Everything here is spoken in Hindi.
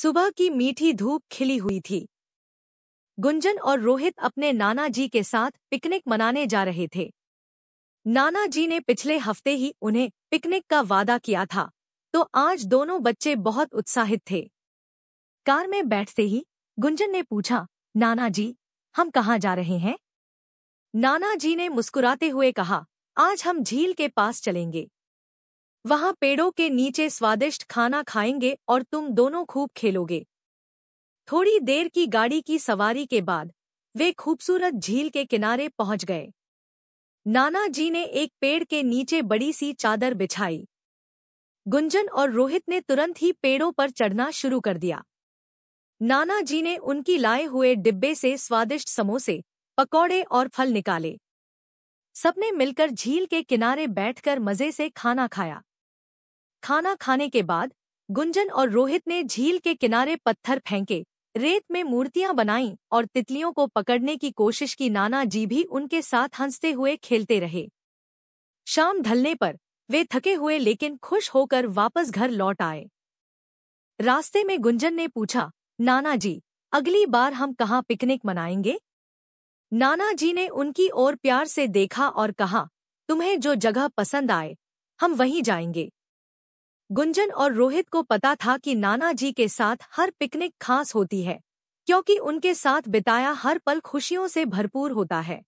सुबह की मीठी धूप खिली हुई थी गुंजन और रोहित अपने नाना जी के साथ पिकनिक मनाने जा रहे थे नाना जी ने पिछले हफ्ते ही उन्हें पिकनिक का वादा किया था तो आज दोनों बच्चे बहुत उत्साहित थे कार में बैठते ही गुंजन ने पूछा नाना जी हम कहाँ जा रहे हैं नाना जी ने मुस्कुराते हुए कहा आज हम झील के पास चलेंगे वहां पेड़ों के नीचे स्वादिष्ट खाना खाएंगे और तुम दोनों खूब खेलोगे थोड़ी देर की गाड़ी की सवारी के बाद वे खूबसूरत झील के किनारे पहुंच गए नाना जी ने एक पेड़ के नीचे बड़ी सी चादर बिछाई गुंजन और रोहित ने तुरंत ही पेड़ों पर चढ़ना शुरू कर दिया नाना जी ने उनकी लाए हुए डिब्बे से स्वादिष्ट समोसे पकौड़े और फल निकाले सबने मिलकर झील के किनारे बैठकर मज़े से खाना खाया खाना खाने के बाद गुंजन और रोहित ने झील के किनारे पत्थर फेंके रेत में मूर्तियां बनाई और तितलियों को पकड़ने की कोशिश की नाना जी भी उनके साथ हंसते हुए खेलते रहे शाम ढलने पर वे थके हुए लेकिन खुश होकर वापस घर लौट आए रास्ते में गुंजन ने पूछा नाना जी अगली बार हम कहाँ पिकनिक मनाएंगे नाना जी ने उनकी ओर प्यार से देखा और कहा तुम्हें जो जगह पसंद आए हम वहीं जाएंगे गुंजन और रोहित को पता था कि नाना जी के साथ हर पिकनिक खास होती है क्योंकि उनके साथ बिताया हर पल खुशियों से भरपूर होता है